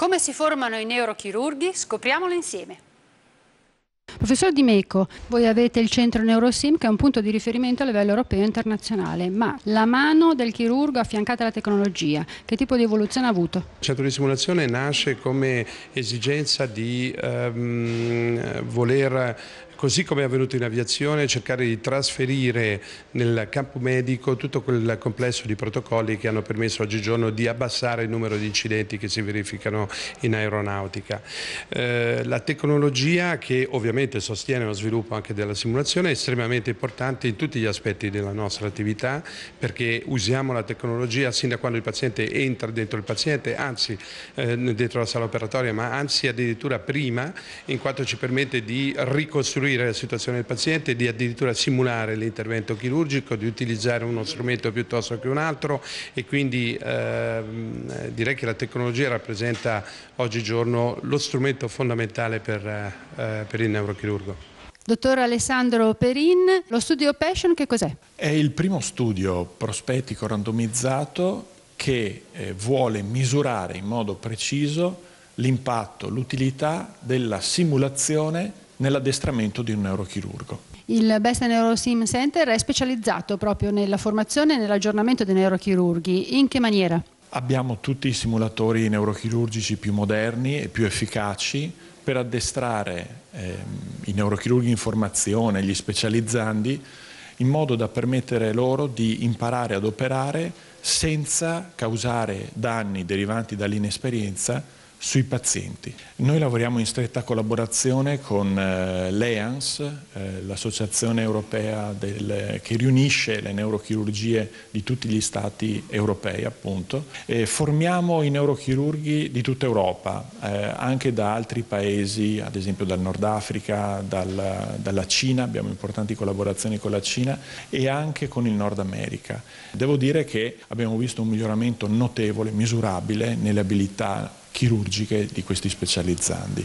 Come si formano i neurochirurghi? Scopriamolo insieme. Professor Di Meco, voi avete il centro Neurosim che è un punto di riferimento a livello europeo e internazionale, ma la mano del chirurgo affiancata alla tecnologia, che tipo di evoluzione ha avuto? Il centro di simulazione nasce come esigenza di ehm, voler così come è avvenuto in aviazione, cercare di trasferire nel campo medico tutto quel complesso di protocolli che hanno permesso oggigiorno di abbassare il numero di incidenti che si verificano in aeronautica. Eh, la tecnologia che ovviamente sostiene lo sviluppo anche della simulazione è estremamente importante in tutti gli aspetti della nostra attività perché usiamo la tecnologia sin da quando il paziente entra dentro il paziente, anzi eh, dentro la sala operatoria, ma anzi addirittura prima in quanto ci permette di ricostruire ricostruire la situazione del paziente, di addirittura simulare l'intervento chirurgico, di utilizzare uno strumento piuttosto che un altro e quindi ehm, direi che la tecnologia rappresenta oggigiorno lo strumento fondamentale per, eh, per il neurochirurgo. Dottor Alessandro Perin, lo studio Passion che cos'è? È il primo studio prospettico randomizzato che eh, vuole misurare in modo preciso l'impatto, l'utilità della simulazione nell'addestramento di un neurochirurgo. Il Best Neurosim Center è specializzato proprio nella formazione e nell'aggiornamento dei neurochirurghi. In che maniera? Abbiamo tutti i simulatori neurochirurgici più moderni e più efficaci per addestrare eh, i neurochirurghi in formazione, gli specializzandi, in modo da permettere loro di imparare ad operare senza causare danni derivanti dall'inesperienza sui pazienti. Noi lavoriamo in stretta collaborazione con eh, l'EANS, eh, l'associazione europea del, che riunisce le neurochirurgie di tutti gli stati europei appunto. E formiamo i neurochirurghi di tutta Europa, eh, anche da altri paesi, ad esempio dal Nord Africa, dal, dalla Cina, abbiamo importanti collaborazioni con la Cina e anche con il Nord America. Devo dire che abbiamo visto un miglioramento notevole, misurabile nelle abilità chirurgiche di questi specializzandi.